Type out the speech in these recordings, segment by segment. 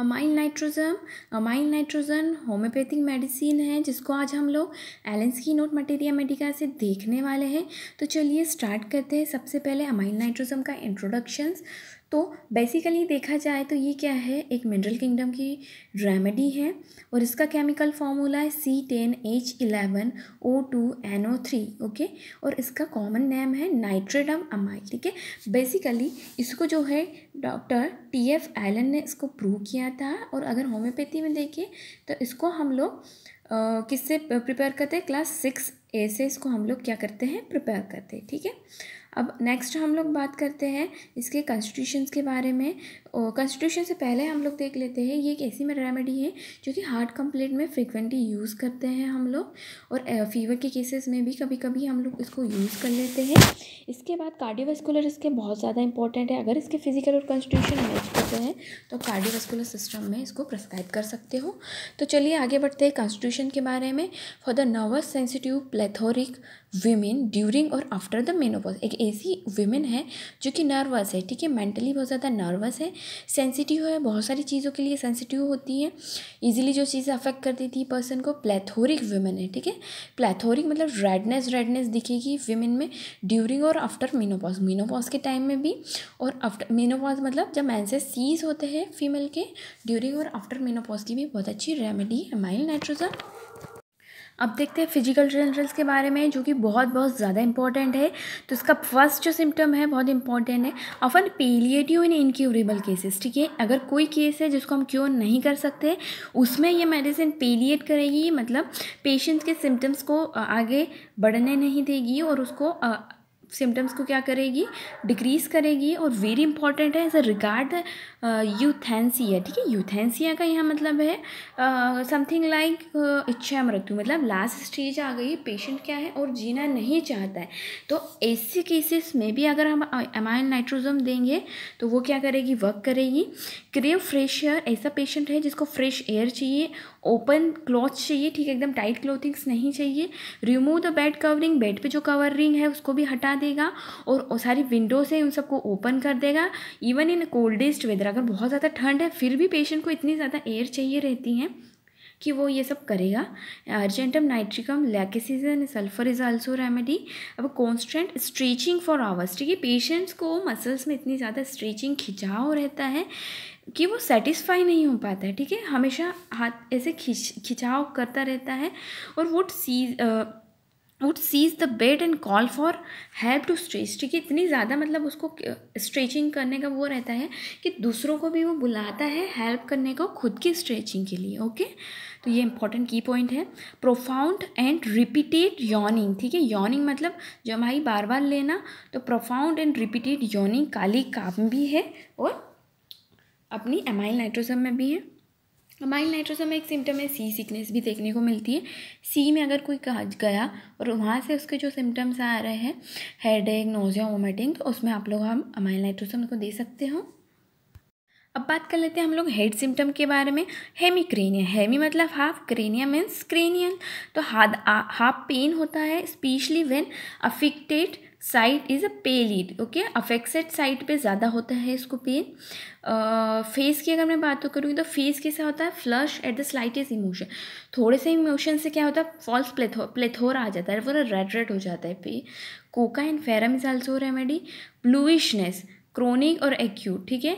amine nitrogen amine nitrogen homeopathic medicine है जिसको आज हम लोग एलेंस की नोट मटेरिया मेडिका से देखने वाले हैं तो चलिए स्टार्ट करते हैं सबसे पहले अमाइन नाइट्रोजन का इंट्रोडक्शंस तो बेसिकली देखा जाए तो ये क्या है एक मिनरल किंगडम की रेमेडी है और इसका केमिकल फॉर्मूला है C ten H eleven O two N O three okay और इसका कॉमन नेम है नाइट्रेडम अमाइल ठीक है बेसिकली इसको जो है डॉक्टर टी एफ एलन ने इसको प्रूव किया था और अगर होम्योपैथी में देखें तो इसको हम लोग किससे प्रिपेयर करते हैं क्लास सिक्स ए से इसको हम लोग क्या करते हैं प्रिपेयर करते हैं ठीक है अब नेक्स्ट हम लोग बात करते हैं इसके कॉन्स्टिट्यूशन के बारे में कॉन्स्टिट्यूशन से पहले हम लोग देख लेते हैं ये एक ऐसी रेमेडी है जो कि हार्ट कंप्लेंट में फ्रिक्वेंटली यूज़ करते हैं हम लोग और फीवर के केसेस में भी कभी कभी हम लोग इसको यूज़ कर लेते हैं इसके बाद कार्डियोवेस्कुलर इसके बहुत ज़्यादा इंपॉर्टेंट है अगर इसके फिजिकल और कॉन्स्टिट्यूशन मैच करते हैं तो कार्डियोवेस्कुलर सिस्टम में इसको प्रस्क्राइब कर सकते हो तो चलिए आगे बढ़ते हैं कॉन्स्टिट्यूशन के बारे में for the nervous sensitive plethoric women during और आफ्टर द मेनोपॉज एक ऐसी वीमेन है जो कि नर्वस है ठीक है मेंटली बहुत ज़्यादा नर्वस है सेंसिटिव है बहुत सारी चीज़ों के लिए सेंसिटिव होती है इजीली जो चीज़ें अफेक्ट करती थी पर्सन को प्लेथोरिक वीमेन है ठीक है प्लेथोरिक मतलब रेडनेस रेडनेस दिखेगी वीमेन में ड्यूरिंग और आफ्टर मीनोपॉज मीनोपॉज के टाइम में भी और आफ्टर मीनोपॉज मतलब जब मैं सीज होते हैं फीमेल के ड्यूरिंग और आफ्टर मीनोपॉज की भी बहुत अच्छी रेमेडी है माइल नाइट्रोजन अब देखते हैं फिजिकल जनरल्स के बारे में जो कि बहुत बहुत ज़्यादा इंपॉर्टेंट है तो इसका फर्स्ट जो सिम्टम है बहुत इंपॉर्टेंट है often palliative in incurable cases ठीक है अगर कोई केस है जिसको हम क्योर नहीं कर सकते उसमें ये मेडिसिन पेलिएट करेगी मतलब पेशेंट्स के सिम्टम्स को आगे बढ़ने नहीं देगी और उसको सिम्टम्स को क्या करेगी डिक्रीज करेगी और वेरी इंपॉर्टेंट है एज अ रिगार्ड यूथेंसिया ठीक है यूथेंसिया का यहाँ मतलब है समथिंग uh, लाइक uh, इच्छा मृत्यु मतलब लास्ट स्टेज आ गई पेशेंट क्या है और जीना नहीं चाहता है तो ऐसे केसेस में भी अगर हम एमाइन uh, नाइट्रोजम देंगे तो वो क्या करेगी वर्क करेगी क्रेव फ्रेश एयर ऐसा पेशेंट है जिसको फ्रेश एयर चाहिए ओपन क्लॉथ चाहिए ठीक है एकदम टाइट क्लोथिंग्स नहीं चाहिए remove the bed covering bed पर जो कवरिंग है उसको भी हटा देगा और सारी विंडो से उन सबको ओपन कर देगा इवन इन कोल्डेस्ट वेदर अगर बहुत ज़्यादा ठंड है फिर भी पेशेंट को इतनी ज़्यादा एयर चाहिए रहती है कि वो ये सब करेगा argentum nitricum lachesis sulphur is also remedy अब कॉन्स्टेंट स्ट्रेचिंग फॉर आवर्स ठीक है पेशेंट्स को मसल्स में इतनी ज़्यादा स्ट्रेचिंग खिंचाव रहता है कि वो सेटिस्फाई नहीं हो पाता है ठीक है हमेशा हाथ ऐसे खिंच खिंचाव करता रहता है और वो seize would seize the bed and call for help to stretch ठीक है इतनी ज़्यादा मतलब उसको स्ट्रेचिंग करने का वो रहता है कि दूसरों को भी वो बुलाता है हेल्प करने को खुद की स्ट्रेचिंग के लिए ओके तो ये इंपॉर्टेंट की पॉइंट है प्रोफाउंड एंड रिपीटेड यॉनिंग ठीक है यॉनिंग मतलब जमाई बार बार लेना तो प्रोफाउंड एंड रिपीटेड यॉनिंग काली काम भी है और अपनी एमाइल नाइट्रोसम में भी है अमाइल नाइट्रोसम में एक सिम्टम है सी सिकनेस भी देखने को मिलती है सी में अगर कोई कहा गया और वहाँ से उसके जो सिम्टम्स आ रहे हैं हेड एक नोजिया वोमिटिंग तो उसमें आप लोग हम अमाइल नाइट्रोसम को दे सकते हो अब बात कर लेते हैं हम लोग हेड सिम्टम के बारे में हेमी क्रेनिया हेमी मतलब हाफ क्रेनिया मीन्स क्रेनियल तो हाथ हाफ पेन होता है specially when afflicted site is a pale eat okay affected site पे ज़्यादा होता है इसको पेन फेस की अगर मैं बात तो करूँगी तो फेस कैसा होता है flush at the slightest emotion थोड़े से इमोशन से क्या होता है फॉल्स प्लेथो प्लेथोर आ जाता है पूरा रेड रेड हो जाता है पे coca and ferrum is also remedy bluishness chronic और एक्यूट ठीक है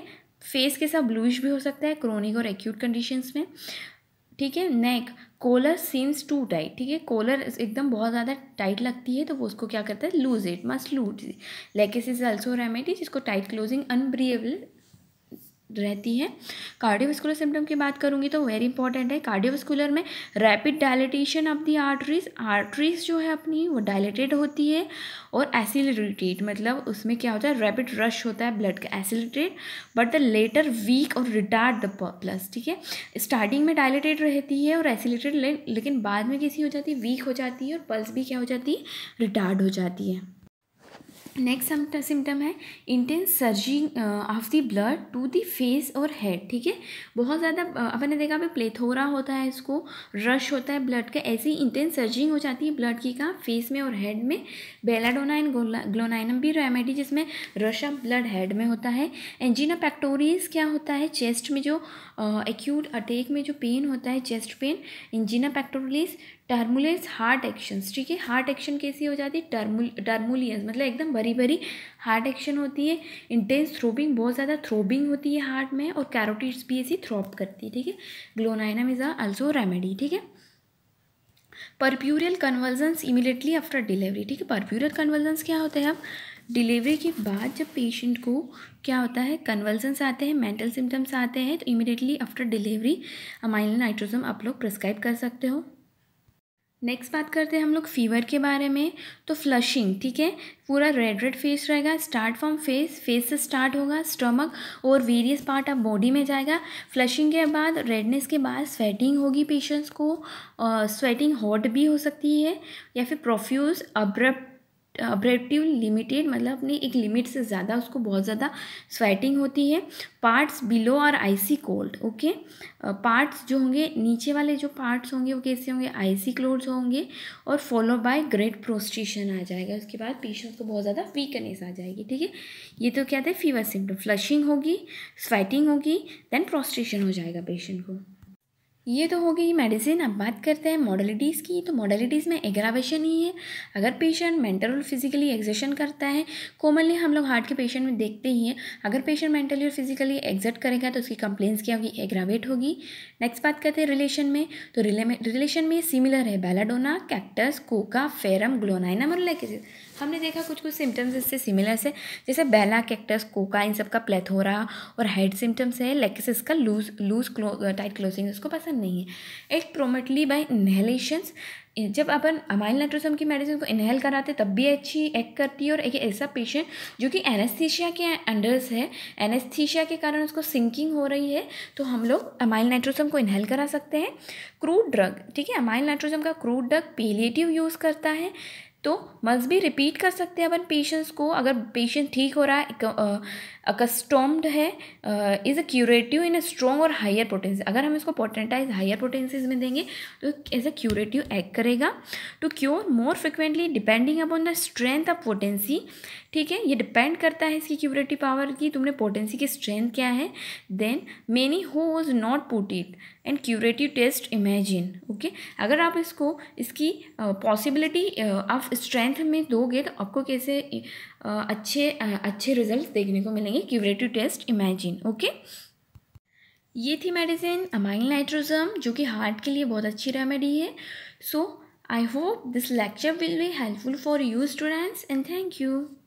फेस के साथ ब्लूइश भी हो सकता है क्रोनिक और एक्यूट कंडीशंस में ठीक है neck collar seems too tight ठीक है कोलर एकदम बहुत ज़्यादा टाइट लगती है तो वो उसको क्या करता है loose it must loose lachesis is also remedy जिसको टाइट क्लोजिंग अनब्रिएबल रहती है कार्डियोवस्कुलर सिम्टम की बात करूँगी तो वेरी इंपॉर्टेंट है कार्डियोवस्कुलर में rapid dilatation of the arteries arteries जो है अपनी वो डायलिटेड होती है और एसिलिटेट मतलब उसमें क्या होता है रैपिड रश होता है ब्लड का accelerate but the latter weak और रिटार्ड द प्लस ठीक है स्टार्टिंग में डायलिटेड रहती है और एसिलिटेड लेकिन बाद में कैसी हो जाती है वीक हो जाती है और पल्स भी क्या हो जाती है रिटार्ड हो जाती है नेक्स्ट सिम्टम है intense surging of the blood to the face और हेड ठीक है बहुत ज़्यादा uh, अपने देखा भाई प्लेथोरा होता है इसको रश होता है ब्लड का ऐसी इंटेंस सर्जिंग हो जाती है ब्लड की का फेस में और हेड में बेलाडोना एंड ग्लोनाइनम भी रेमेडी जिसमें रश ऑफ ब्लड हेड में होता है एंजिना पैक्टोरियस क्या होता है चेस्ट में जो एक्यूट uh, अटैक में जो पेन होता है chest pain angina pectoris turbulence heart actions ठीक है हार्ट एक्शन कैसी हो जाती है टर्मुल टर्मुलियंस मतलब एकदम भरी भरी हार्ट एक्शन होती है इंटेंस थ्रोबिंग बहुत ज़्यादा थ्रोबिंग होती है हार्ट में और कैरोटिड्स भी ऐसी थ्रोप करती है ठीक है ग्लोनाइनम इज़ अल्सो रेमेडी ठीक है puerperal convulsions immediately after delivery ठीक है परप्यूरियल कन्वर्जेंस क्या होता है अब डिलीवरी के बाद जब पेशेंट को क्या होता है कन्वर्जेंस आते हैं मेंटल सिम्टम्स आते हैं तो immediately after delivery amyl nitrosum आप लोग प्रिस्क्राइब कर सकते हो नेक्स्ट बात करते हैं हम लोग फीवर के बारे में तो फ्लशिंग ठीक है पूरा रेड रेड फेस रहेगा स्टार्ट फ्रॉम फेस फेस से स्टार्ट होगा स्टमक और वेरियस पार्ट ऑफ बॉडी में जाएगा फ्लशिंग के बाद रेडनेस के बाद स्वेटिंग होगी पेशेंट्स को स्वेटिंग हॉट भी हो सकती है या फिर प्रोफ्यूज अब्रप्ट अब्रेटिव लिमिटेड मतलब अपने एक लिमिट से ज़्यादा उसको बहुत ज़्यादा स्वेटिंग होती है पार्ट्स बिलो और आईसी कोल्ड ओके पार्ट्स जो होंगे नीचे वाले जो पार्ट्स होंगे वो कैसे होंगे आईसी क्लोड्स होंगे और फॉलो बाय ग्रेट प्रोस्ट्रेशन आ जाएगा उसके बाद पेशेंट को बहुत ज़्यादा वीकनेस आ जाएगी ठीक है ये तो क्या था फीवर सिम्टम फ्लशिंग होगी स्वेटिंग होगी देन प्रोस्टेशन हो जाएगा पेशेंट को ये तो हो गई मेडिसिन अब बात करते हैं मॉडलिटीज़ की तो मॉडलिटीज़ में एग्रावेशन ही है अगर पेशेंट मेंटल और फिजिकली एग्जेशन करता है कॉमनली हम लोग हार्ट के पेशेंट में देखते ही हैं अगर पेशेंट मेंटली और फिजिकली एग्जट करेगा तो उसकी कंप्लेंस क्या होगी एग्रावेट होगी नेक्स्ट बात करते हैं रिलेशन में तो रिले रिलेशन में सिमिलर है belladonna cactus coca ferrum glonoinum और लेकेसिस हमने देखा कुछ कुछ सिम्टम्स इससे सिमिलर से जैसे बेला कैक्टस कोका इन सब का प्लेथोरा और हेड सिम्टम्स है लेकेसिस का लूज लूज क्लो टाइट क्लोजिंग उसको पसंद ऐसा नहीं है एक प्रोमेटली बाय इन्हेलेशंस जब अपन अमाइल नाइट्रोसम की मेडिसिन को इनहेल कराते तब भी अच्छी एक्ट करती है और एक ऐसा पेशेंट जो कि एनेस्थीशिया के अंडर्स है एनेस्थीशिया के कारण उसको सिंकिंग हो रही है तो हम लोग अमाइल नाइट्रोसम को इनहेल करा सकते हैं क्रूड ड्रग ठीक है अमाइल नाइट्रोसम का क्रूड ड्रग पेलिएटिव यूज़ करता है तो मस्ट भी रिपीट कर सकते हैं अपन पेशेंट्स को अगर पेशेंट ठीक हो रहा है अकस्टोम्ड है is a curative in a strong और हायर पोटेंसी अगर हम इसको पोटेंटाइज हायर पोटेंसीज में देंगे तो एज अ क्यूरेटिव एक्ट करेगा to cure more frequently depending upon the strength of potency ठीक है ये डिपेंड करता है इसकी क्यूरेटिव पावर की तुमने पोटेंसी की स्ट्रेंथ क्या है then many who was not put it and curative test imagine okay अगर आप इसको इसकी पॉसिबिलिटी ऑफ स्ट्रेंथ में दोगे तो आपको कैसे uh, अच्छे uh, अच्छे रिजल्ट देखने को मिलेंगे क्यूरेटिव टेस्ट इमेजिन ओके ये थी मेडिसिन अमाइन नाइट्रोजम जो कि हार्ट के लिए बहुत अच्छी रेमेडी है so I hope this lecture will be helpful for you students and thank you